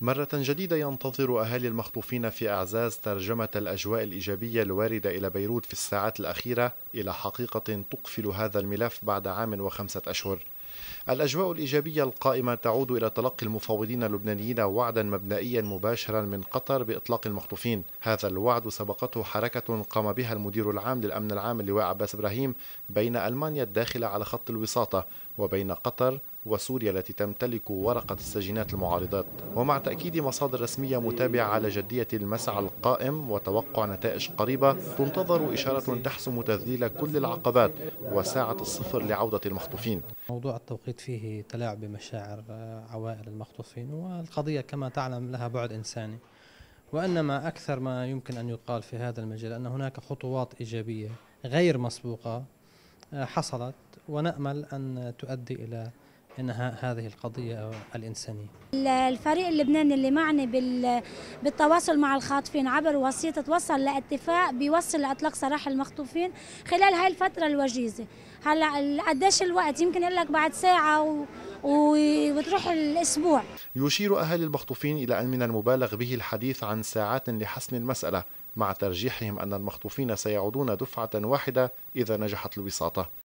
مرة جديدة ينتظر أهالي المخطوفين في أعزاز ترجمة الأجواء الإيجابية الواردة إلى بيروت في الساعات الأخيرة إلى حقيقة تقفل هذا الملف بعد عام وخمسة أشهر الأجواء الإيجابية القائمة تعود إلى تلقي المفاوضين اللبنانيين وعدا مبدئيا مباشرا من قطر بإطلاق المخطوفين هذا الوعد سبقته حركة قام بها المدير العام للأمن العام اللواء عباس إبراهيم بين ألمانيا الداخلة على خط الوساطة وبين قطر وسوريا التي تمتلك ورقة السجينات المعارضات ومع تأكيد مصادر رسمية متابعة على جدية المسعى القائم وتوقع نتائج قريبة تنتظر إشارة تحسم تذليل كل العقبات وساعة الصفر لعودة المخطوفين موضوع التوقيت فيه تلاعب بمشاعر آه، عوائل المخطوفين والقضية كما تعلم لها بعد إنساني وإنما أكثر ما يمكن أن يقال في هذا المجال أن هناك خطوات إيجابية غير مسبوقة آه، حصلت ونأمل أن تؤدي إلى انها هذه القضيه الانسانيه. الفريق اللبناني اللي معني بالتواصل مع الخاطفين عبر وسيطه توصل لاتفاق بيوصل لاطلاق سراح المخطوفين خلال هاي الفتره الوجيزه. هلا قديش الوقت يمكن يقول لك بعد ساعه و... وتروح الاسبوع. يشير اهالي المخطوفين الى ان من المبالغ به الحديث عن ساعات لحسم المساله مع ترجيحهم ان المخطوفين سيعودون دفعه واحده اذا نجحت الوساطه.